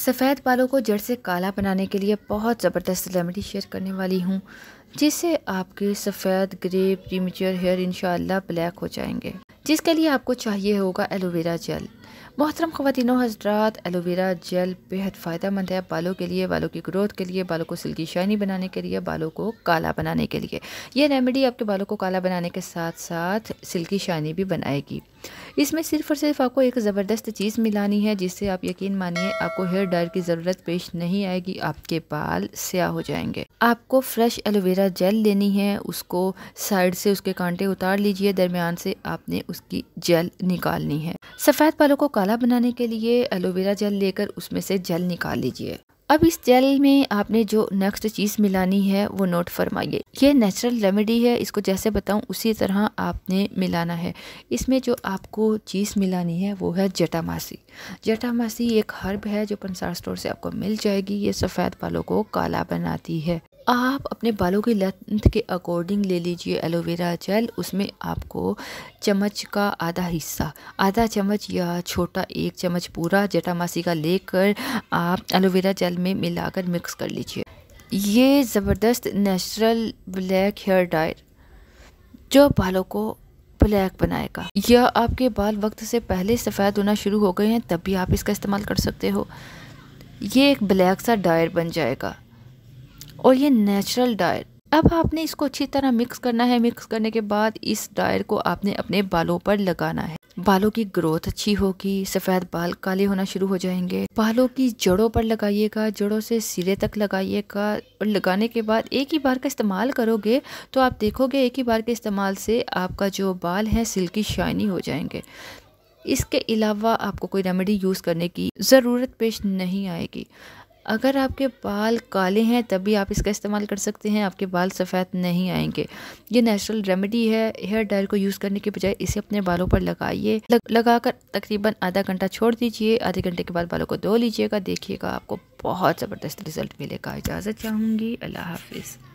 सफ़ेद बालों को जड़ से काला बनाने के लिए बहुत ज़बरदस्त रेमेडी शेयर करने वाली हूँ जिससे आपके सफ़ेद grey premature hair in black हो जाएंगे जिसके लिए आपको चाहिए होगा एलोवेरा जेल मोहतरम ख़वान हजरात एलोवेरा जेल बेहद फ़ायदेमंद है बालों के लिए बालों की ग्रोथ के लिए बालों को सिल्की शाइनी बनाने के लिए बालों को काला बनाने के लिए यह रेमेडी आपके बालों को काला बनाने के साथ साथ सिल्की शाइनी भी बनाएगी इसमें सिर्फ और सिर्फ आपको एक ज़बरदस्त चीज़ मिलानी है जिससे आप यकीन मानिए आपको हेयर डायर की ज़रूरत पेश नहीं आएगी आपके बाल स्याह हो जाएंगे आपको फ्रेश एलोवेरा जेल लेनी है उसको साइड से उसके कांटे उतार लीजिए दरमियान से आपने उसकी जेल निकालनी है सफ़ेद बालों को काला बनाने के लिए एलोवेरा जेल लेकर उसमें से जेल निकाल लीजिए अब इस जेल में आपने जो नेक्स्ट चीज़ मिलानी है वो नोट फरमाइए ये नेचुरल रेमेडी है इसको जैसे बताऊँ उसी तरह आपने मिलाना है इसमें जो आपको चीज़ मिलानी है वो है जटामासी जटामासी एक हर्ब है जो पंसार स्टोर से आपको मिल जाएगी ये सफ़ेद बालों को काला बनाती है आप अपने बालों की लेंथ के अकॉर्डिंग ले लीजिए एलोवेरा जेल उसमें आपको चम्मच का आधा हिस्सा आधा चम्मच या छोटा एक चम्मच पूरा जटामासी का लेकर आप एलोवेरा जेल में मिलाकर मिक्स कर लीजिए ये ज़बरदस्त नेचुरल ब्लैक हेयर डायर जो बालों को ब्लैक बनाएगा या आपके बाल वक्त से पहले सफ़ेद होना शुरू हो गए हैं तब भी आप इसका इस्तेमाल कर सकते हो ये एक ब्लैक सा डायर बन जाएगा और ये नेचुरल डायर अब आपने इसको अच्छी तरह मिक्स करना है मिक्स करने के बाद इस डायर को आपने अपने बालों पर लगाना है बालों की ग्रोथ अच्छी होगी सफ़ेद बाल काले होना शुरू हो जाएंगे बालों की जड़ों पर लगाइएगा जड़ों से सिरे तक लगाइएगा और लगाने के बाद एक ही बार का इस्तेमाल करोगे तो आप देखोगे एक ही बार के इस्तेमाल से आपका जो बाल है सिल्की शाइनी हो जाएंगे इसके अलावा आपको कोई रेमेडी यूज़ करने की ज़रूरत पेश नहीं आएगी अगर आपके बाल काले हैं तभी आप इसका इस्तेमाल कर सकते हैं आपके बाल सफ़ेद नहीं आएंगे ये नेचुरल रेमेडी है हेयर डायल को यूज़ करने के बजाय इसे अपने बालों पर लगाइए लग, लगाकर तकरीबन आधा घंटा छोड़ दीजिए आधे घंटे के बाद बालों को धो लीजिएगा देखिएगा आपको बहुत ज़बरदस्त रिजल्ट मिलेगा इजाज़त चाहूँगी अल्लाह हाफिज़